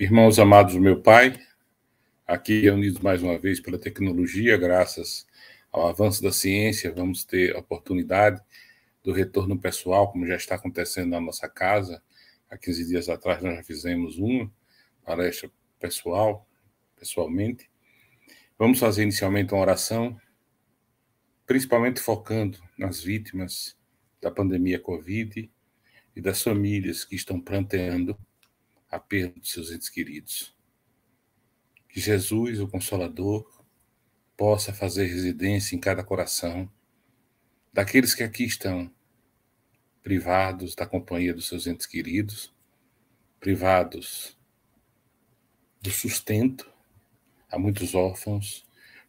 Irmãos amados do meu Pai, aqui reunidos mais uma vez pela tecnologia, graças ao avanço da ciência, vamos ter a oportunidade do retorno pessoal, como já está acontecendo na nossa casa. Há 15 dias atrás nós já fizemos uma palestra pessoal, pessoalmente. Vamos fazer inicialmente uma oração, principalmente focando nas vítimas da pandemia Covid e das famílias que estão planteando a perda dos seus entes queridos. Que Jesus, o Consolador, possa fazer residência em cada coração daqueles que aqui estão, privados da companhia dos seus entes queridos, privados do sustento. Há muitos órfãos,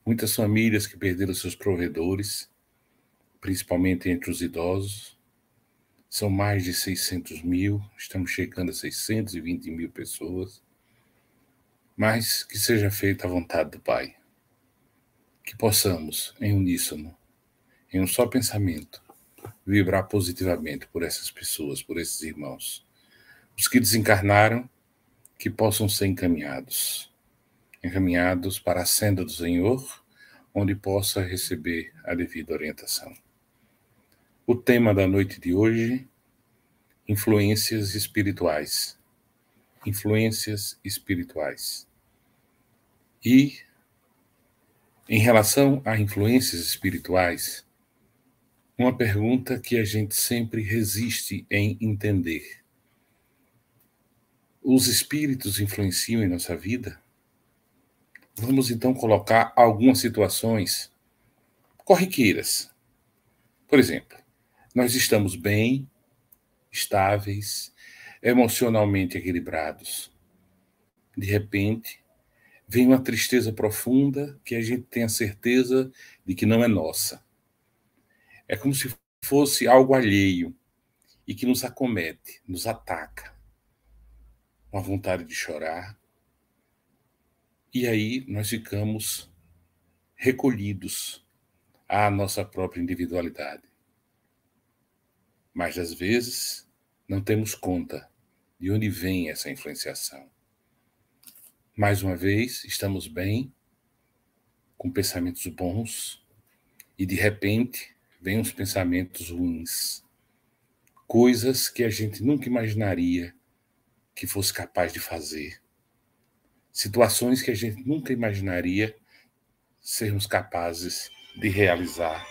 muitas famílias que perderam seus provedores, principalmente entre os idosos são mais de 600 mil, estamos chegando a 620 mil pessoas. Mas que seja feita a vontade do Pai. Que possamos, em uníssono, em um só pensamento, vibrar positivamente por essas pessoas, por esses irmãos. Os que desencarnaram, que possam ser encaminhados encaminhados para a senda do Senhor, onde possa receber a devida orientação. O tema da noite de hoje: influências espirituais. Influências espirituais. E, em relação a influências espirituais, uma pergunta que a gente sempre resiste em entender: os espíritos influenciam em nossa vida? Vamos então colocar algumas situações corriqueiras. Por exemplo, nós estamos bem, estáveis, emocionalmente equilibrados. De repente, vem uma tristeza profunda que a gente tem a certeza de que não é nossa. É como se fosse algo alheio e que nos acomete, nos ataca. Uma vontade de chorar. E aí nós ficamos recolhidos à nossa própria individualidade. Mas às vezes não temos conta de onde vem essa influenciação. Mais uma vez, estamos bem, com pensamentos bons, e de repente vêm uns pensamentos ruins. Coisas que a gente nunca imaginaria que fosse capaz de fazer. Situações que a gente nunca imaginaria sermos capazes de realizar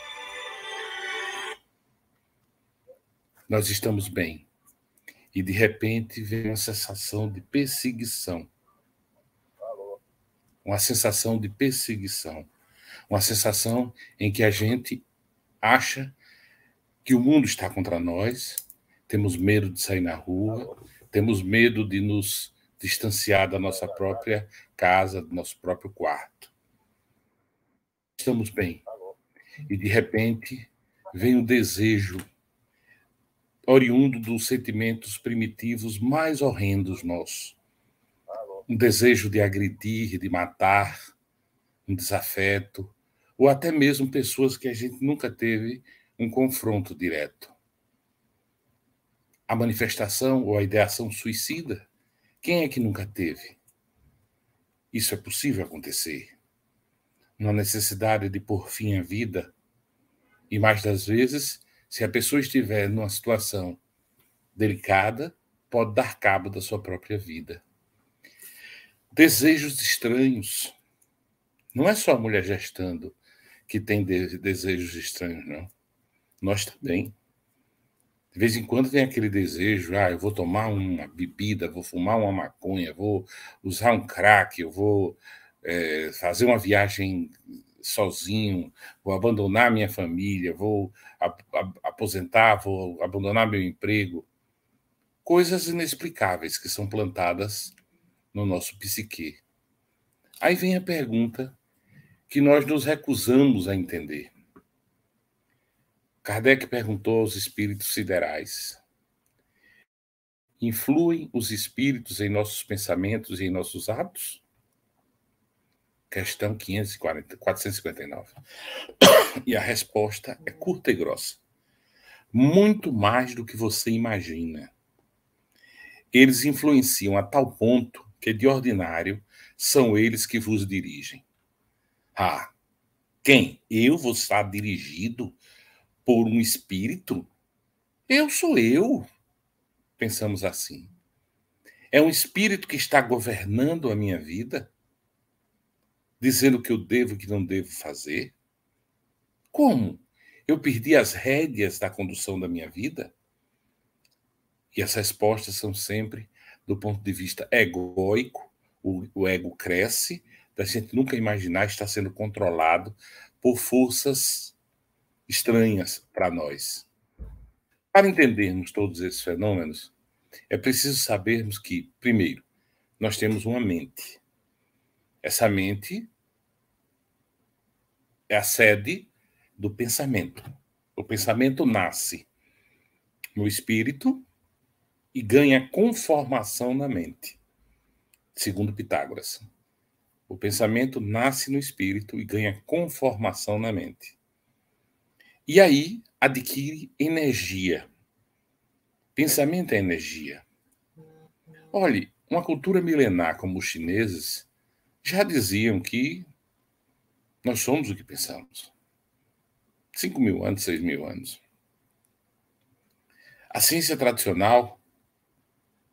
nós estamos bem. E de repente vem uma sensação de perseguição. Uma sensação de perseguição. Uma sensação em que a gente acha que o mundo está contra nós, temos medo de sair na rua, temos medo de nos distanciar da nossa própria casa, do nosso próprio quarto. Estamos bem. E de repente vem o desejo oriundo dos sentimentos primitivos mais horrendos nossos. Um desejo de agredir, de matar, um desafeto, ou até mesmo pessoas que a gente nunca teve um confronto direto. A manifestação ou a ideação suicida, quem é que nunca teve? Isso é possível acontecer. Uma necessidade de pôr fim à vida, e mais das vezes, se a pessoa estiver numa situação delicada, pode dar cabo da sua própria vida. Desejos estranhos. Não é só a mulher gestando que tem de desejos estranhos, não. Nós também. De vez em quando tem aquele desejo, ah, eu vou tomar uma bebida, vou fumar uma maconha, vou usar um crack, eu vou é, fazer uma viagem sozinho, vou abandonar minha família, vou aposentar, vou abandonar meu emprego. Coisas inexplicáveis que são plantadas no nosso psique. Aí vem a pergunta que nós nos recusamos a entender. Kardec perguntou aos espíritos siderais: Influem os espíritos em nossos pensamentos e em nossos atos? Questão 540, 459. E a resposta é curta e grossa. Muito mais do que você imagina. Eles influenciam a tal ponto que, de ordinário, são eles que vos dirigem. Ah, quem? Eu vou estar dirigido por um espírito? Eu sou eu. Pensamos assim. É um espírito que está governando a minha vida? dizendo o que eu devo e o que não devo fazer? Como? Eu perdi as rédeas da condução da minha vida? E as respostas são sempre do ponto de vista egoico, o, o ego cresce, da gente nunca imaginar estar sendo controlado por forças estranhas para nós. Para entendermos todos esses fenômenos, é preciso sabermos que, primeiro, nós temos uma mente. Essa mente é a sede do pensamento. O pensamento nasce no espírito e ganha conformação na mente, segundo Pitágoras. O pensamento nasce no espírito e ganha conformação na mente. E aí adquire energia. Pensamento é energia. Olhe, uma cultura milenar como os chineses já diziam que nós somos o que pensamos. 5 mil anos, 6 mil anos. A ciência tradicional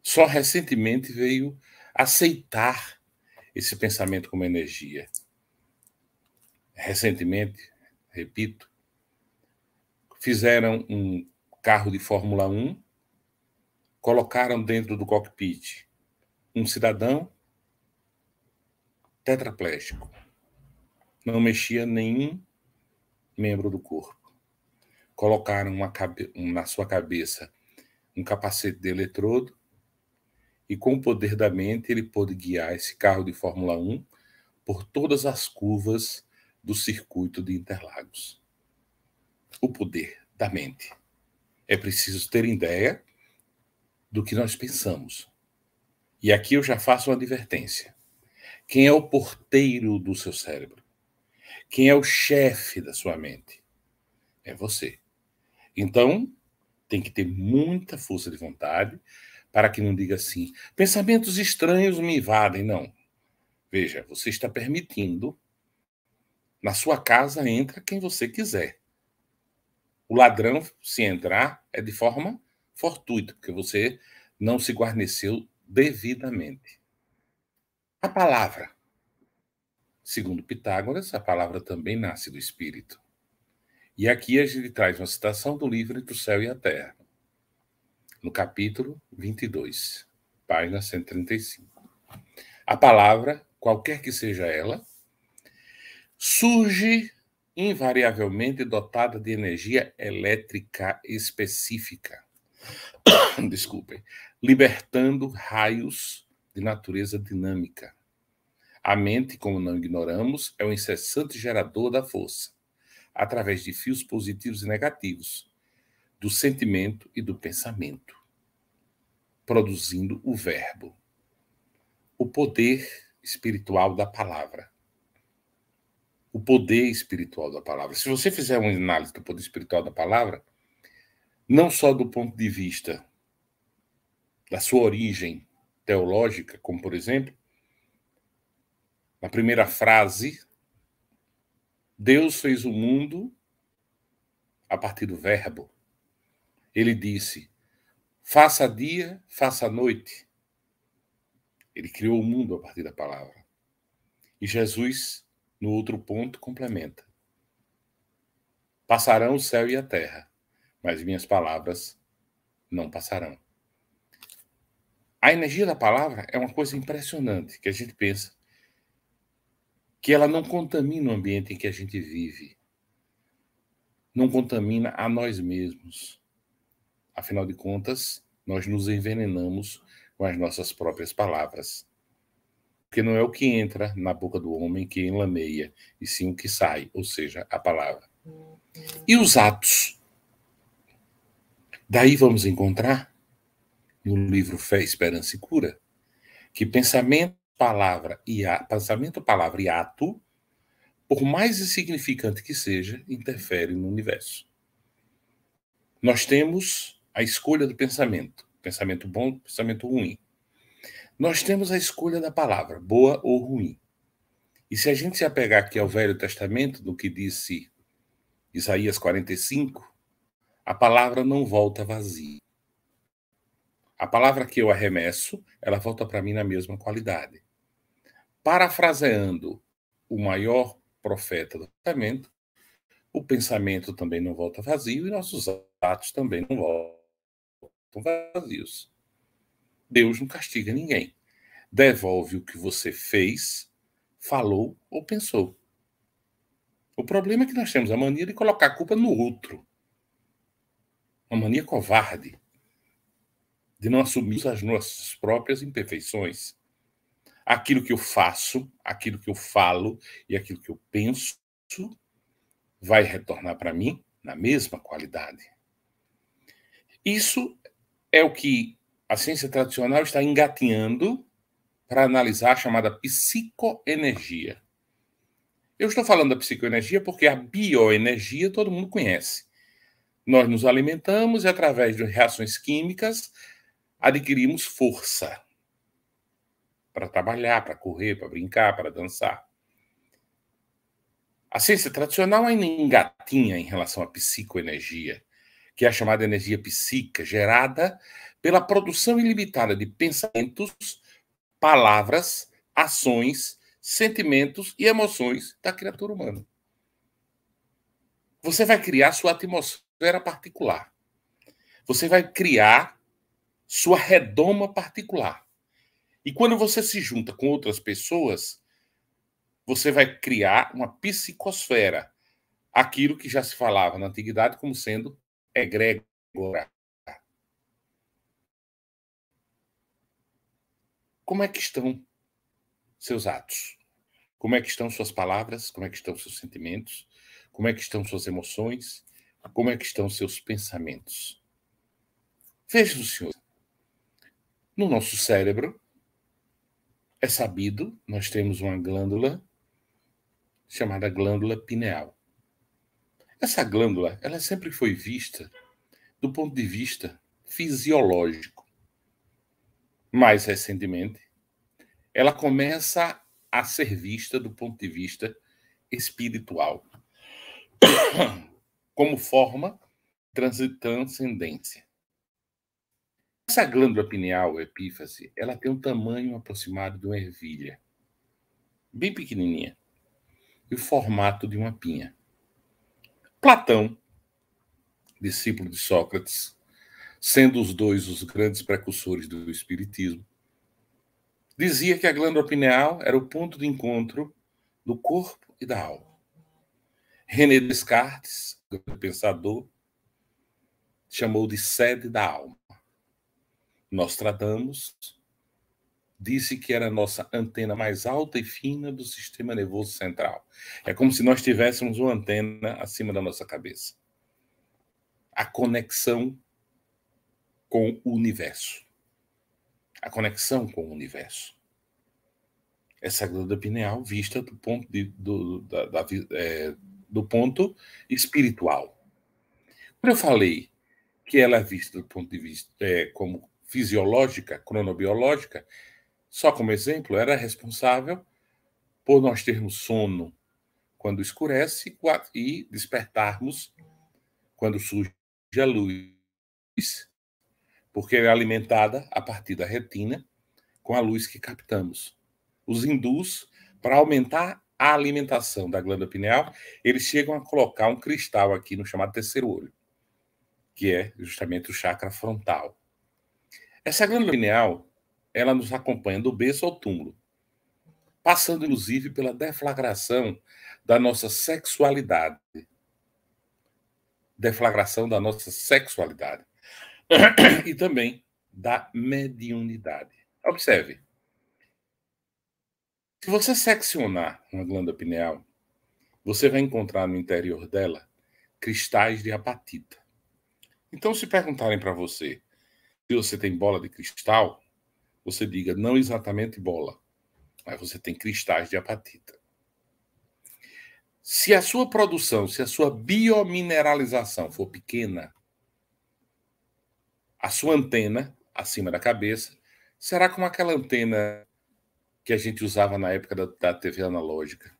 só recentemente veio aceitar esse pensamento como energia. Recentemente, repito, fizeram um carro de Fórmula 1, colocaram dentro do cockpit um cidadão tetraplégico. Não mexia nenhum membro do corpo. Colocaram uma, na sua cabeça um capacete de eletrodo e, com o poder da mente, ele pôde guiar esse carro de Fórmula 1 por todas as curvas do circuito de Interlagos. O poder da mente. É preciso ter ideia do que nós pensamos. E aqui eu já faço uma advertência. Quem é o porteiro do seu cérebro? Quem é o chefe da sua mente? É você. Então, tem que ter muita força de vontade para que não diga assim: pensamentos estranhos me invadem. Não. Veja, você está permitindo. Na sua casa entra quem você quiser. O ladrão, se entrar, é de forma fortuita, porque você não se guarneceu devidamente. A palavra. Segundo Pitágoras, a palavra também nasce do espírito. E aqui a gente traz uma citação do livro Entre o Céu e a Terra, no capítulo 22, página 135. A palavra, qualquer que seja ela, surge invariavelmente dotada de energia elétrica específica. Desculpem, libertando raios de natureza dinâmica. A mente, como não ignoramos, é o incessante gerador da força, através de fios positivos e negativos, do sentimento e do pensamento, produzindo o verbo, o poder espiritual da palavra. O poder espiritual da palavra. Se você fizer uma análise do poder espiritual da palavra, não só do ponto de vista da sua origem teológica, como por exemplo, na primeira frase, Deus fez o mundo a partir do Verbo. Ele disse: faça dia, faça noite. Ele criou o mundo a partir da palavra. E Jesus, no outro ponto, complementa: Passarão o céu e a terra, mas minhas palavras não passarão. A energia da palavra é uma coisa impressionante que a gente pensa que ela não contamina o ambiente em que a gente vive, não contamina a nós mesmos. Afinal de contas, nós nos envenenamos com as nossas próprias palavras. Porque não é o que entra na boca do homem que enlameia, e sim o que sai, ou seja, a palavra. E os atos? Daí vamos encontrar, no livro Fé, Esperança e Cura, que pensamento palavra e a, pensamento, palavra e ato, por mais insignificante que seja, interfere no universo. Nós temos a escolha do pensamento, pensamento bom, pensamento ruim. Nós temos a escolha da palavra, boa ou ruim. E se a gente se apegar aqui ao Velho Testamento, no que disse Isaías 45, a palavra não volta vazia. A palavra que eu arremesso, ela volta para mim na mesma qualidade parafraseando o maior profeta do pensamento, o pensamento também não volta vazio e nossos atos também não voltam vazios. Deus não castiga ninguém. Devolve o que você fez, falou ou pensou. O problema é que nós temos a mania de colocar a culpa no outro. Uma mania covarde de não assumir as nossas próprias imperfeições aquilo que eu faço, aquilo que eu falo e aquilo que eu penso vai retornar para mim na mesma qualidade. Isso é o que a ciência tradicional está engatinhando para analisar a chamada psicoenergia. Eu estou falando da psicoenergia porque a bioenergia todo mundo conhece. Nós nos alimentamos e, através de reações químicas, adquirimos força para trabalhar, para correr, para brincar, para dançar. A ciência tradicional ainda engatinha em relação à psicoenergia, que é a chamada energia psíquica, gerada pela produção ilimitada de pensamentos, palavras, ações, sentimentos e emoções da criatura humana. Você vai criar sua atmosfera particular. Você vai criar sua redoma particular. E quando você se junta com outras pessoas, você vai criar uma psicosfera, aquilo que já se falava na antiguidade como sendo egrégora. Como é que estão seus atos? Como é que estão suas palavras? Como é que estão seus sentimentos? Como é que estão suas emoções? Como é que estão seus pensamentos? veja o senhor, no nosso cérebro é sabido, nós temos uma glândula chamada glândula pineal. Essa glândula, ela sempre foi vista do ponto de vista fisiológico. Mais recentemente, ela começa a ser vista do ponto de vista espiritual, como forma transcendência. Essa glândula pineal, epífase, ela tem um tamanho aproximado de uma ervilha, bem pequenininha, e o formato de uma pinha. Platão, discípulo de Sócrates, sendo os dois os grandes precursores do espiritismo, dizia que a glândula pineal era o ponto de encontro do corpo e da alma. René Descartes, pensador, chamou de sede da alma nós tratamos, disse que era a nossa antena mais alta e fina do sistema nervoso central. É como se nós tivéssemos uma antena acima da nossa cabeça. A conexão com o universo. A conexão com o universo. Essa é glândula pineal vista do ponto, de, do, da, da, é, do ponto espiritual. Quando eu falei que ela é vista do ponto de vista é, como fisiológica, cronobiológica, só como exemplo, era responsável por nós termos sono quando escurece e despertarmos quando surge a luz, porque é alimentada a partir da retina com a luz que captamos. Os hindus, para aumentar a alimentação da glândula pineal, eles chegam a colocar um cristal aqui no chamado terceiro olho, que é justamente o chakra frontal. Essa glândula pineal, ela nos acompanha do berço ao túmulo, passando inclusive pela deflagração da nossa sexualidade. Deflagração da nossa sexualidade. E também da mediunidade. Observe. Se você seccionar uma glândula pineal, você vai encontrar no interior dela cristais de apatita. Então, se perguntarem para você, se você tem bola de cristal, você diga não exatamente bola, mas você tem cristais de apatita. Se a sua produção, se a sua biomineralização for pequena, a sua antena acima da cabeça será como aquela antena que a gente usava na época da, da TV analógica.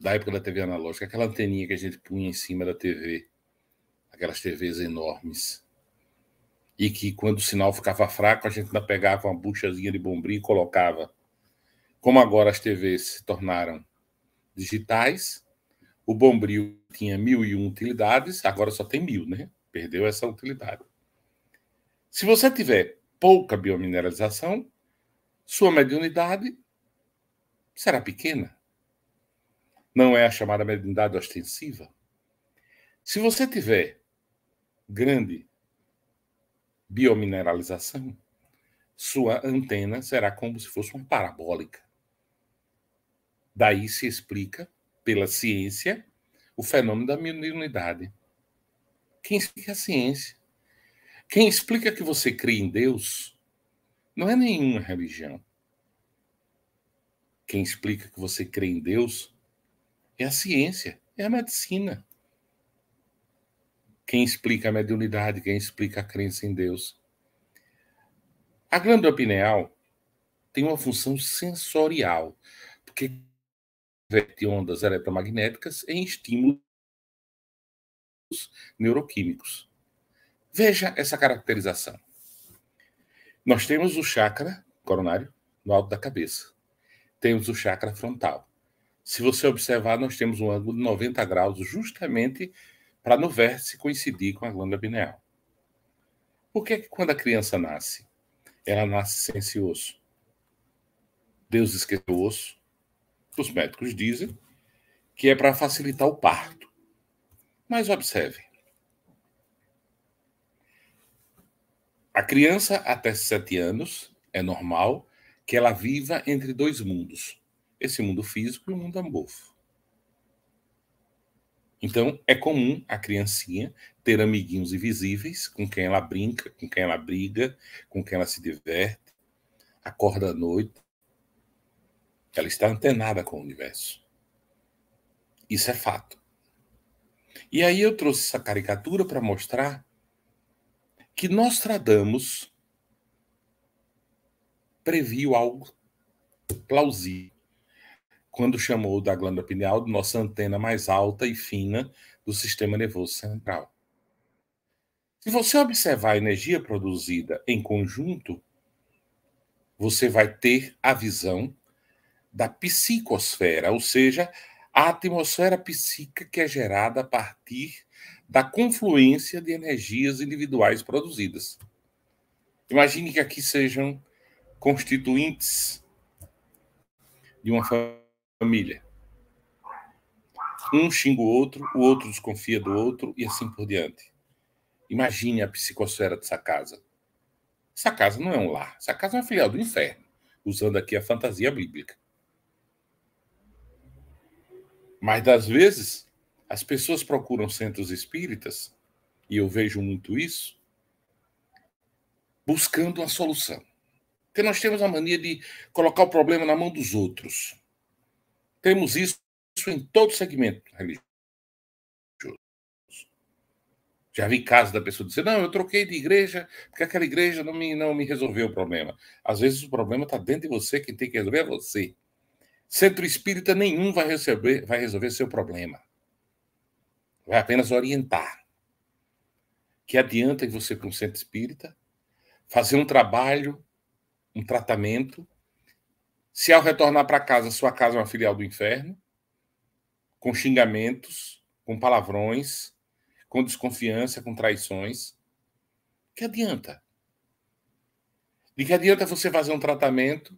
Da época da TV analógica, aquela anteninha que a gente punha em cima da TV, aquelas TVs enormes e que quando o sinal ficava fraco, a gente ainda pegava uma buchazinha de bombril e colocava. Como agora as TVs se tornaram digitais, o bombril tinha mil e um utilidades, agora só tem mil, né? Perdeu essa utilidade. Se você tiver pouca biomineralização, sua mediunidade será pequena. Não é a chamada mediunidade ostensiva. Se você tiver grande biomineralização, sua antena será como se fosse uma parabólica. Daí se explica, pela ciência, o fenômeno da mediunidade. Quem explica a ciência? Quem explica que você crê em Deus não é nenhuma religião. Quem explica que você crê em Deus é a ciência, é a medicina. Quem explica a mediunidade, quem explica a crença em Deus. A glândula pineal tem uma função sensorial, porque converte ondas eletromagnéticas em estímulos neuroquímicos. Veja essa caracterização. Nós temos o chakra coronário no alto da cabeça. Temos o chakra frontal. Se você observar, nós temos um ângulo de 90 graus justamente para no vértice coincidir com a glândula pineal. Por que, é que quando a criança nasce, ela nasce sem esse osso? Deus esqueceu o osso? Os médicos dizem que é para facilitar o parto. Mas observe. A criança até 7 anos é normal que ela viva entre dois mundos, esse mundo físico e o mundo amorfo. Então, é comum a criancinha ter amiguinhos invisíveis com quem ela brinca, com quem ela briga, com quem ela se diverte, acorda à noite. Ela está antenada com o universo. Isso é fato. E aí eu trouxe essa caricatura para mostrar que Nostradamus previu algo plausível quando chamou da glândula pineal de nossa antena mais alta e fina do sistema nervoso central. Se você observar a energia produzida em conjunto, você vai ter a visão da psicosfera, ou seja, a atmosfera psíquica que é gerada a partir da confluência de energias individuais produzidas. Imagine que aqui sejam constituintes de uma família família. Um xinga o outro, o outro desconfia do outro e assim por diante. Imagine a psicosfera dessa casa. Essa casa não é um lar, essa casa é uma filial do inferno, usando aqui a fantasia bíblica. Mas das vezes, as pessoas procuram centros espíritas, e eu vejo muito isso, buscando uma solução. Porque nós temos a mania de colocar o problema na mão dos outros. Temos isso em todo segmento religioso. Já vi casos da pessoa dizer: não, eu troquei de igreja porque aquela igreja não me, não me resolveu o problema. Às vezes o problema está dentro de você, quem tem que resolver é você. Centro espírita nenhum vai, resolver, vai resolver seu problema. Vai apenas orientar. Que adianta você, para um centro espírita, fazer um trabalho, um tratamento, se ao retornar para casa, sua casa é uma filial do inferno, com xingamentos, com palavrões, com desconfiança, com traições. Que adianta? De que adianta você fazer um tratamento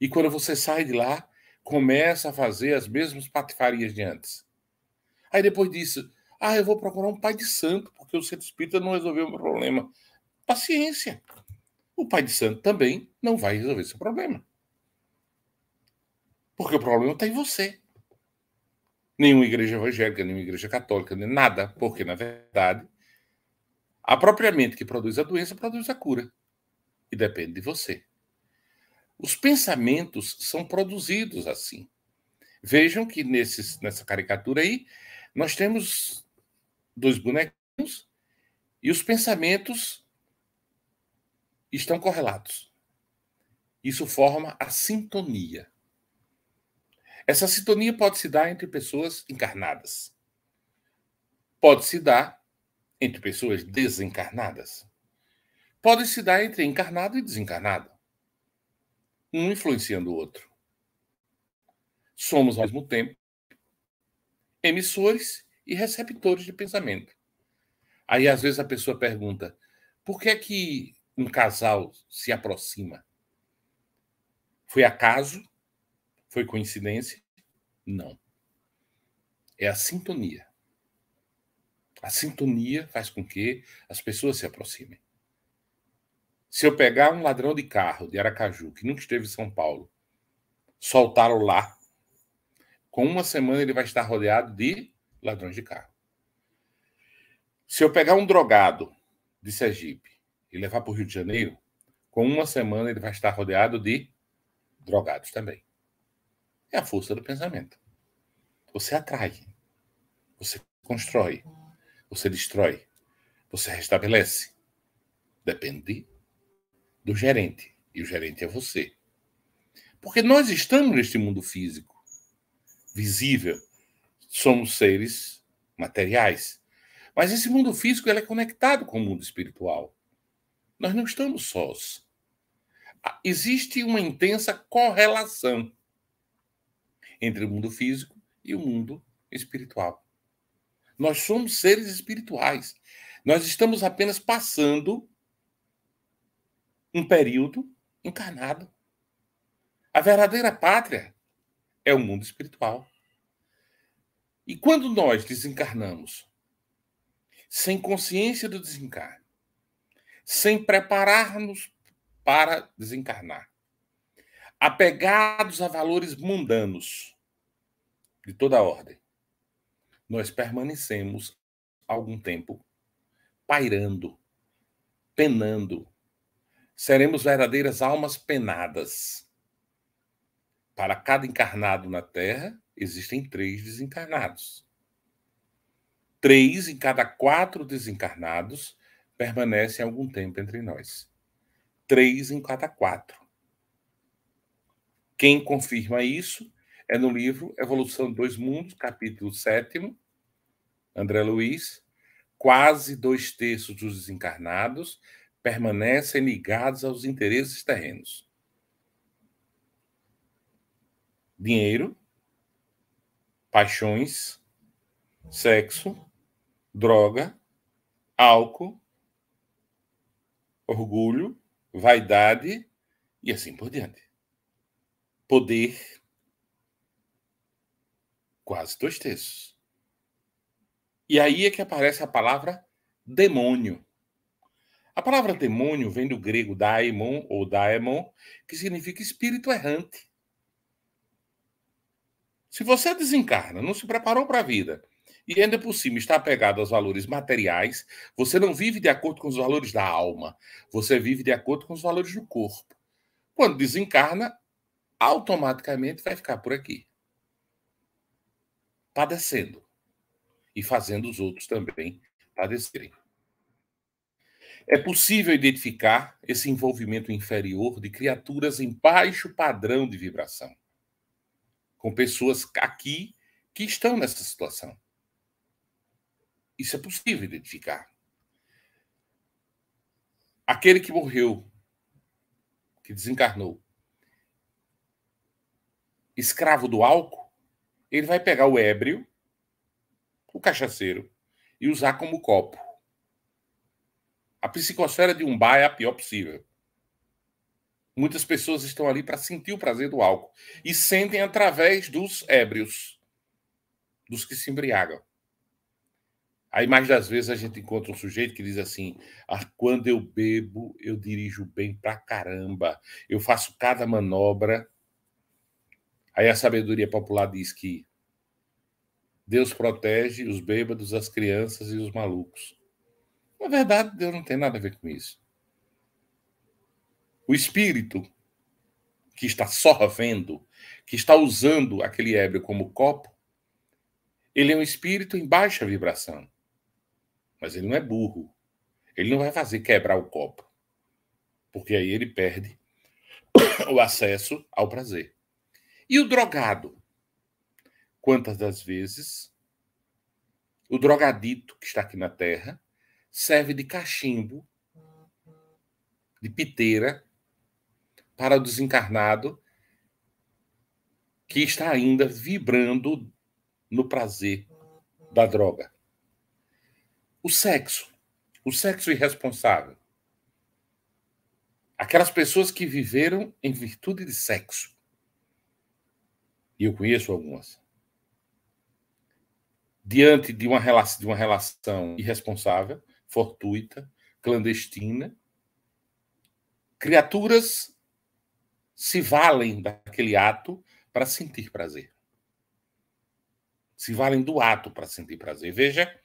e quando você sai de lá, começa a fazer as mesmas patifarias de antes? Aí depois disso, ah, eu vou procurar um pai de santo, porque o centro espírita não resolveu o meu problema. Paciência. O pai de santo também não vai resolver seu problema. Porque o problema está em você. Nenhuma igreja evangélica, nenhuma igreja católica, nem nada. Porque, na verdade, a própria mente que produz a doença produz a cura. E depende de você. Os pensamentos são produzidos assim. Vejam que nesses, nessa caricatura aí, nós temos dois bonequinhos e os pensamentos estão correlatos. Isso forma a sintonia. Essa sintonia pode se dar entre pessoas encarnadas. Pode se dar entre pessoas desencarnadas. Pode se dar entre encarnado e desencarnado. Um influenciando o outro. Somos, ao mesmo tempo, emissores e receptores de pensamento. Aí, às vezes, a pessoa pergunta: por que é que um casal se aproxima? Foi acaso? Foi coincidência? Não. É a sintonia. A sintonia faz com que as pessoas se aproximem. Se eu pegar um ladrão de carro de Aracaju, que nunca esteve em São Paulo, soltá-lo lá, com uma semana ele vai estar rodeado de ladrões de carro. Se eu pegar um drogado de Sergipe e levar para o Rio de Janeiro, com uma semana ele vai estar rodeado de drogados também é a força do pensamento. Você atrai, você constrói, você destrói, você restabelece. Depende do gerente. E o gerente é você. Porque nós estamos neste mundo físico, visível. Somos seres materiais. Mas esse mundo físico ele é conectado com o mundo espiritual. Nós não estamos sós. Ah, existe uma intensa correlação entre o mundo físico e o mundo espiritual. Nós somos seres espirituais. Nós estamos apenas passando um período encarnado. A verdadeira pátria é o mundo espiritual. E quando nós desencarnamos sem consciência do desencarne, sem preparar-nos para desencarnar, apegados a valores mundanos de toda a ordem, nós permanecemos algum tempo pairando, penando. Seremos verdadeiras almas penadas. Para cada encarnado na Terra, existem três desencarnados. Três em cada quatro desencarnados permanecem algum tempo entre nós. Três em cada quatro. Quem confirma isso é no livro Evolução dos Mundos, capítulo 7, André Luiz. Quase dois terços dos desencarnados permanecem ligados aos interesses terrenos. Dinheiro, paixões, sexo, droga, álcool, orgulho, vaidade e assim por diante poder, quase dois terços. E aí é que aparece a palavra demônio. A palavra demônio vem do grego daimon ou daemon, que significa espírito errante. Se você desencarna, não se preparou para a vida e ainda por cima está apegado aos valores materiais, você não vive de acordo com os valores da alma, você vive de acordo com os valores do corpo. Quando desencarna, automaticamente vai ficar por aqui, padecendo e fazendo os outros também padecerem. É possível identificar esse envolvimento inferior de criaturas em baixo padrão de vibração, com pessoas aqui que estão nessa situação. Isso é possível identificar. Aquele que morreu, que desencarnou, escravo do álcool, ele vai pegar o ébrio, o cachaceiro, e usar como copo. A psicosfera de um bar é a pior possível. Muitas pessoas estão ali para sentir o prazer do álcool e sentem através dos ébrios, dos que se embriagam. Aí, mais das vezes, a gente encontra um sujeito que diz assim: ah, quando eu bebo, eu dirijo bem pra caramba, eu faço cada manobra Aí a sabedoria popular diz que Deus protege os bêbados, as crianças e os malucos. Na verdade, Deus não tem nada a ver com isso. O espírito que está sorvendo, que está usando aquele ébrio como copo, ele é um espírito em baixa vibração. Mas ele não é burro. Ele não vai fazer quebrar o copo. Porque aí ele perde o acesso ao prazer. E o drogado? Quantas das vezes o drogadito que está aqui na terra serve de cachimbo, de piteira, para o desencarnado que está ainda vibrando no prazer da droga? O sexo, o sexo irresponsável. Aquelas pessoas que viveram em virtude de sexo e eu conheço algumas, diante de uma relação, de uma relação irresponsável, fortuita, clandestina, criaturas se valem daquele ato para sentir prazer. Se valem do ato para sentir prazer. Veja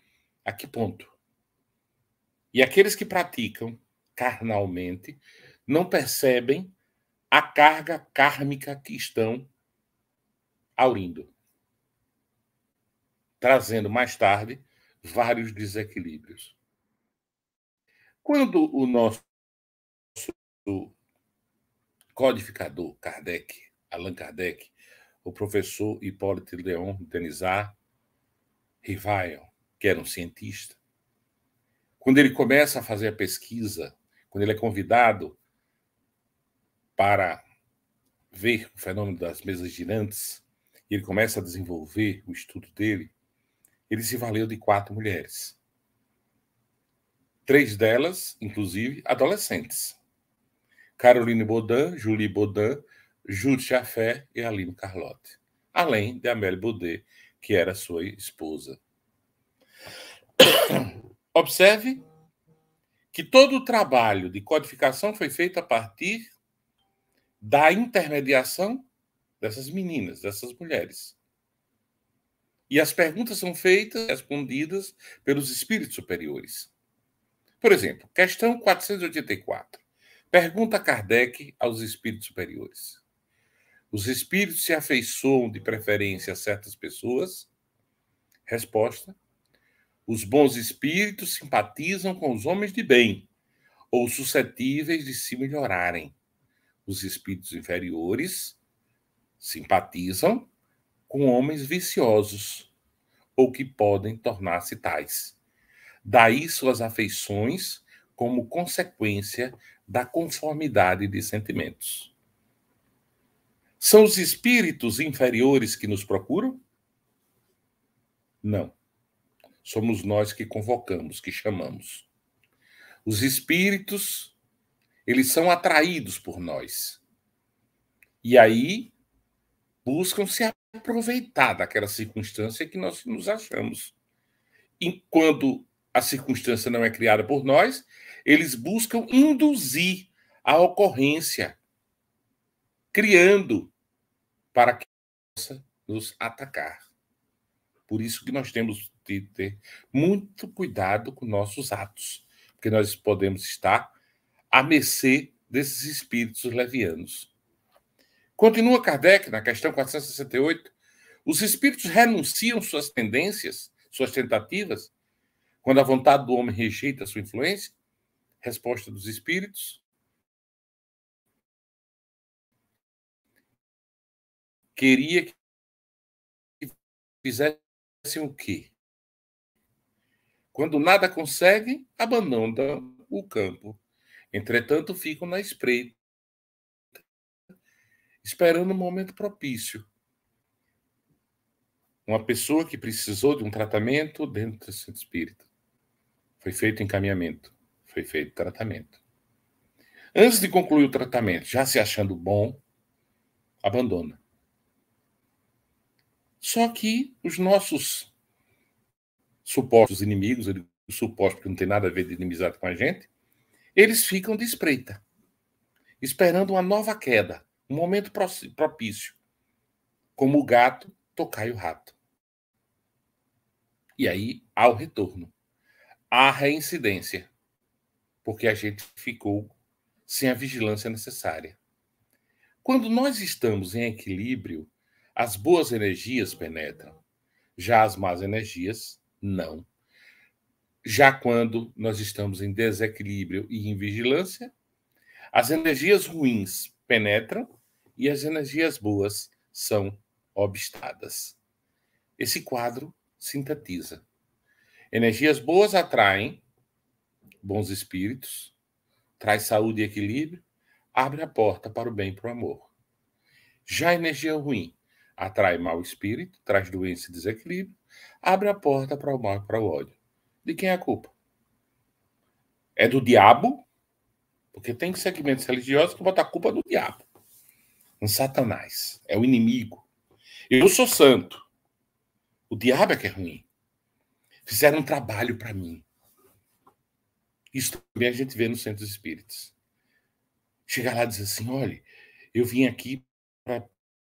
a que ponto. E aqueles que praticam carnalmente não percebem a carga kármica que estão Aurindo, trazendo mais tarde vários desequilíbrios. Quando o nosso codificador Kardec, Allan Kardec, o professor Hipólito Leon Denizar Rivail, que era um cientista, quando ele começa a fazer a pesquisa, quando ele é convidado para ver o fenômeno das mesas girantes, ele começa a desenvolver o estudo dele, ele se valeu de quatro mulheres. Três delas, inclusive, adolescentes. Caroline Baudin, Julie Baudin, Jude Chaffé e Aline Carlotte. Além de Amélie Baudet, que era sua esposa. Observe que todo o trabalho de codificação foi feito a partir da intermediação dessas meninas, dessas mulheres. E as perguntas são feitas, respondidas pelos espíritos superiores. Por exemplo, questão 484. Pergunta Kardec aos espíritos superiores. Os espíritos se afeiçoam de preferência a certas pessoas? Resposta: Os bons espíritos simpatizam com os homens de bem ou suscetíveis de se melhorarem. Os espíritos inferiores simpatizam com homens viciosos ou que podem tornar-se tais. Daí suas afeições como consequência da conformidade de sentimentos. São os espíritos inferiores que nos procuram? Não. Somos nós que convocamos, que chamamos. Os espíritos, eles são atraídos por nós. E aí buscam se aproveitar daquela circunstância que nós nos achamos. E quando a circunstância não é criada por nós, eles buscam induzir a ocorrência, criando para que possa nos atacar. Por isso que nós temos de ter muito cuidado com nossos atos, porque nós podemos estar à mercê desses espíritos levianos. Continua Kardec na questão 468. Os espíritos renunciam suas tendências, suas tentativas, quando a vontade do homem rejeita sua influência? Resposta dos espíritos. Queria que fizessem o quê? Quando nada conseguem, abandonam o campo. Entretanto, ficam na espreita esperando o um momento propício. Uma pessoa que precisou de um tratamento dentro do centro espírita. Foi feito encaminhamento, foi feito tratamento. Antes de concluir o tratamento, já se achando bom, abandona. Só que os nossos supostos inimigos, supostos que não tem nada a ver de inimizade com a gente, eles ficam de espreita, esperando uma nova queda. Um momento propício. Como o gato, tocar o rato. E aí há o retorno. Há reincidência. Porque a gente ficou sem a vigilância necessária. Quando nós estamos em equilíbrio, as boas energias penetram, já as más energias não. Já quando nós estamos em desequilíbrio e em vigilância, as energias ruins penetram e as energias boas são obstadas. Esse quadro sintetiza. Energias boas atraem bons espíritos, traz saúde e equilíbrio, abre a porta para o bem e para o amor. Já a energia ruim atrai mau espírito, traz doença e desequilíbrio, abre a porta para o mal e para o ódio. De quem é a culpa? É do diabo porque tem segmentos religiosos que botam a culpa no diabo, no Satanás, é o inimigo. Eu sou santo. O diabo é que é ruim. Fizeram um trabalho para mim. Isso também a gente vê nos centros espíritas. Chegar lá e dizer assim: olha, eu vim aqui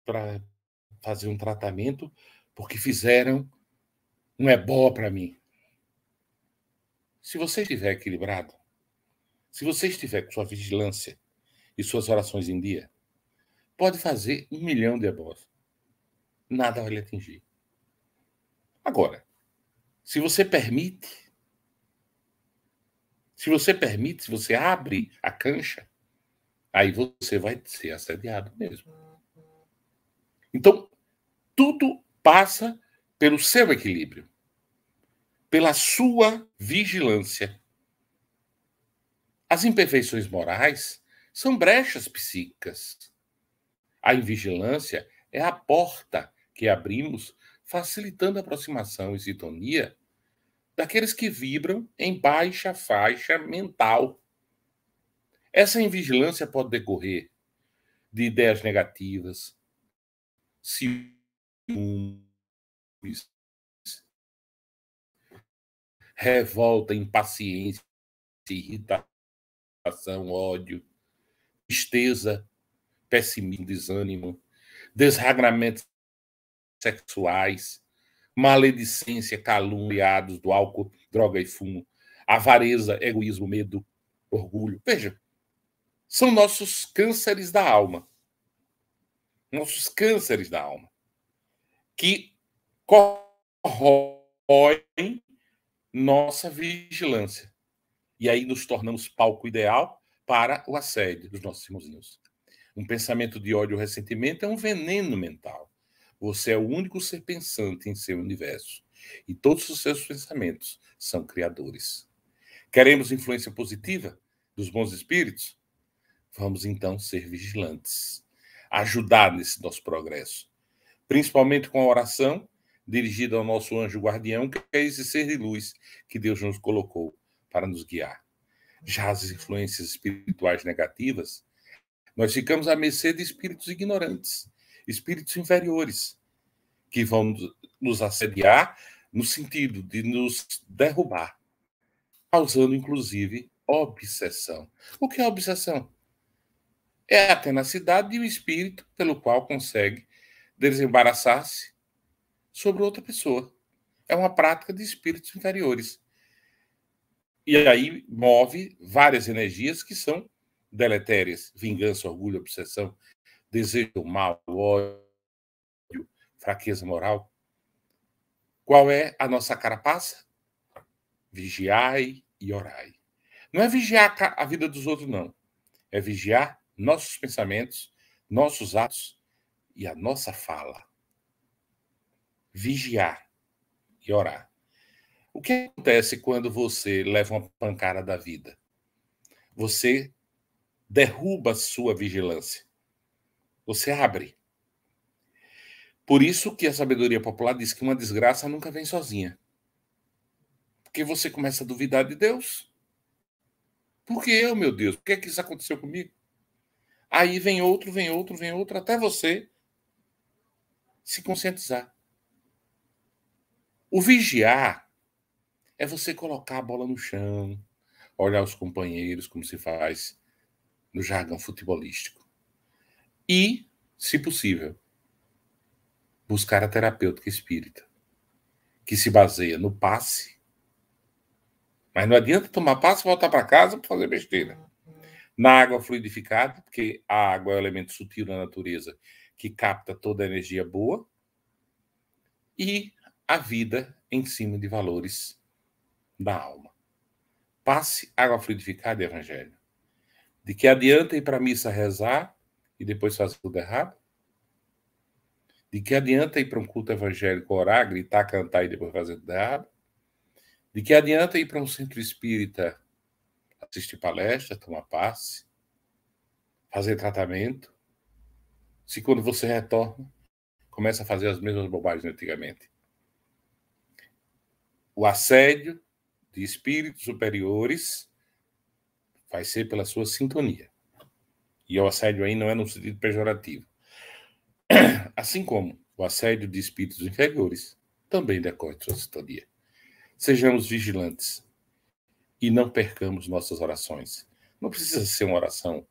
para fazer um tratamento porque fizeram um é ebó para mim. Se você estiver equilibrado, se você estiver com sua vigilância e suas orações em dia, pode fazer um milhão de abortos. Nada vai lhe atingir. Agora, se você permite, se você permite, se você abre a cancha, aí você vai ser assediado mesmo. Então, tudo passa pelo seu equilíbrio, pela sua vigilância as imperfeições morais são brechas psíquicas. A invigilância é a porta que abrimos, facilitando a aproximação e sintonia daqueles que vibram em baixa faixa mental. Essa invigilância pode decorrer de ideias negativas, ciúmes, revolta, impaciência, irritação ódio, tristeza, pessimismo, desânimo, desregramentos sexuais, maledicência, caluniados do álcool, droga e fumo, avareza, egoísmo, medo, orgulho. Veja, são nossos cânceres da alma. Nossos cânceres da alma. Que corroem nossa vigilância. E aí nos tornamos palco ideal para o assédio dos nossos irmãozinhos. Um pensamento de ódio ou ressentimento é um veneno mental. Você é o único ser pensante em seu universo. E todos os seus pensamentos são criadores. Queremos influência positiva dos bons espíritos? Vamos então ser vigilantes, ajudar nesse nosso progresso, principalmente com a oração dirigida ao nosso anjo guardião, que é esse ser de luz que Deus nos colocou para nos guiar. Já as influências espirituais negativas, nós ficamos à mercê de espíritos ignorantes, espíritos inferiores, que vão nos assediar no sentido de nos derrubar, causando inclusive obsessão. O que é obsessão? É a tenacidade de um espírito pelo qual consegue desembaraçar-se sobre outra pessoa. É uma prática de espíritos inferiores. E aí move várias energias que são deletérias: vingança, orgulho, obsessão, desejo mal, ódio, fraqueza moral. Qual é a nossa carapaça? Vigiai e orai. Não é vigiar a vida dos outros, não. É vigiar nossos pensamentos, nossos atos e a nossa fala. Vigiar e orar. O que acontece quando você leva uma pancada da vida? Você derruba a sua vigilância. Você abre. Por isso que a sabedoria popular diz que uma desgraça nunca vem sozinha. Porque você começa a duvidar de Deus. Por que eu, meu Deus? Por que, é que isso aconteceu comigo? Aí vem outro, vem outro, vem outro, até você se conscientizar. O vigiar é você colocar a bola no chão, olhar os companheiros, como se faz no jargão futebolístico. E, se possível, buscar a terapêutica espírita, que se baseia no passe. Mas não adianta tomar passe e voltar para casa para fazer besteira. Na água fluidificada, porque a água é um elemento sutil na natureza que capta toda a energia boa. E a vida em cima de valores da alma. Passe água fluidificada e evangelho. De que adianta ir para a missa rezar e depois fazer tudo errado? De que adianta ir para um culto evangélico orar, gritar, cantar e depois fazer tudo errado? De que adianta ir para um centro espírita assistir palestra, tomar passe, fazer tratamento, se quando você retorna, começa a fazer as mesmas bobagens antigamente? O assédio, de espíritos superiores vai ser pela sua sintonia. E o assédio aí não é no sentido pejorativo. Assim como o assédio de espíritos inferiores também decorre de sua sintonia. Sejamos vigilantes e não percamos nossas orações. Não precisa ser uma oração,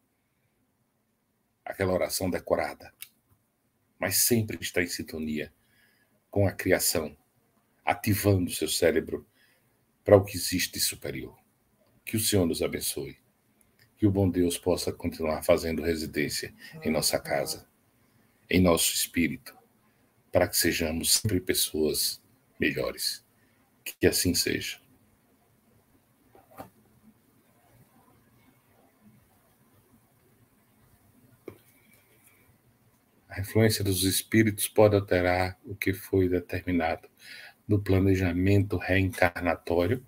aquela oração decorada, mas sempre está em sintonia com a criação, ativando seu cérebro para o que existe superior. Que o Senhor nos abençoe. Que o bom Deus possa continuar fazendo residência em nossa casa, em nosso espírito, para que sejamos sempre pessoas melhores. Que assim seja. A influência dos espíritos pode alterar o que foi determinado do planejamento reencarnatório.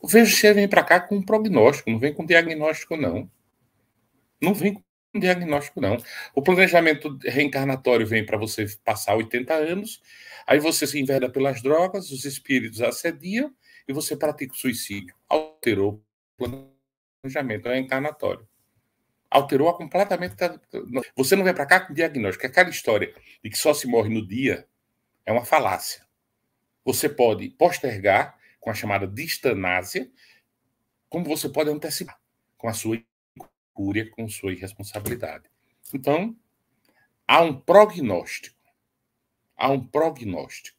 o vejo ele vem para cá com um prognóstico, não vem com diagnóstico, não. Não vem com diagnóstico, não. O planejamento reencarnatório vem para você passar 80 anos, aí você se enverda pelas drogas, os espíritos assediam e você pratica o suicídio. Alterou o planejamento reencarnatório. Alterou completamente. Você não vem para cá com diagnóstico. É aquela história de que só se morre no dia é uma falácia. Você pode postergar com a chamada distanásia, como você pode antecipar com a sua incúria, com a sua irresponsabilidade. Então, há um prognóstico. Há um prognóstico,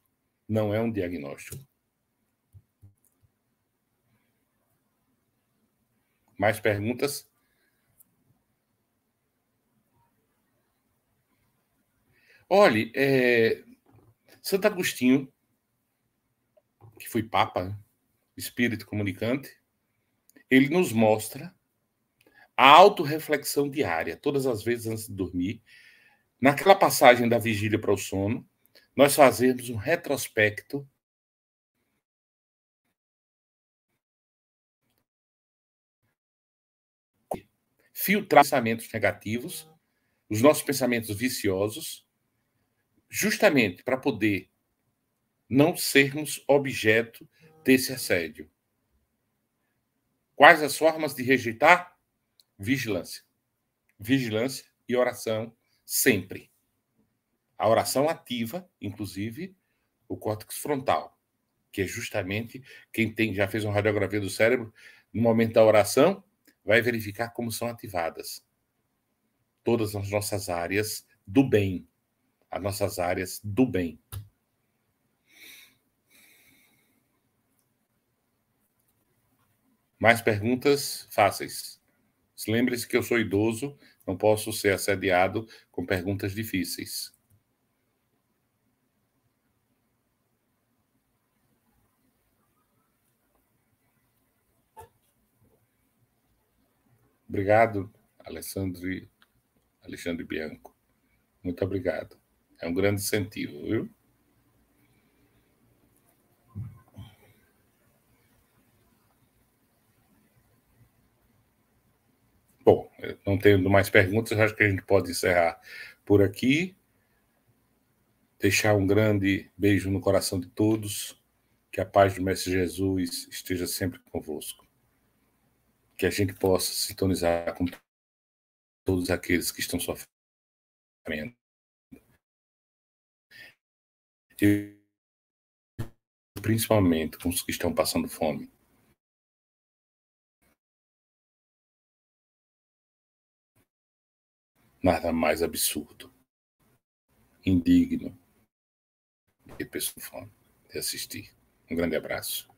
não é um diagnóstico. Mais perguntas? Olhe, é... Santo Agostinho que foi Papa, espírito comunicante, ele nos mostra a autorreflexão diária, todas as vezes antes de dormir, naquela passagem da vigília para o sono, nós fazemos um retrospecto filtrar pensamentos negativos, os nossos pensamentos viciosos, justamente para poder não sermos objeto desse assédio. Quais as formas de rejeitar? Vigilância. Vigilância e oração sempre. A oração ativa, inclusive, o córtex frontal, que é justamente quem tem já fez uma radiografia do cérebro, no momento da oração, vai verificar como são ativadas todas as nossas áreas do bem, as nossas áreas do bem. Mais perguntas fáceis. Lembre-se que eu sou idoso, não posso ser assediado com perguntas difíceis. Obrigado, Alexandre, Alexandre Bianco. Muito obrigado. É um grande incentivo, viu? não tendo mais perguntas, acho que a gente pode encerrar por aqui. Deixar um grande beijo no coração de todos. Que a paz do Mestre Jesus esteja sempre convosco. Que a gente possa sintonizar com todos aqueles que estão sofrendo. E principalmente com os que estão passando fome. nada mais absurdo, indigno de pessoa de assistir. Um grande abraço.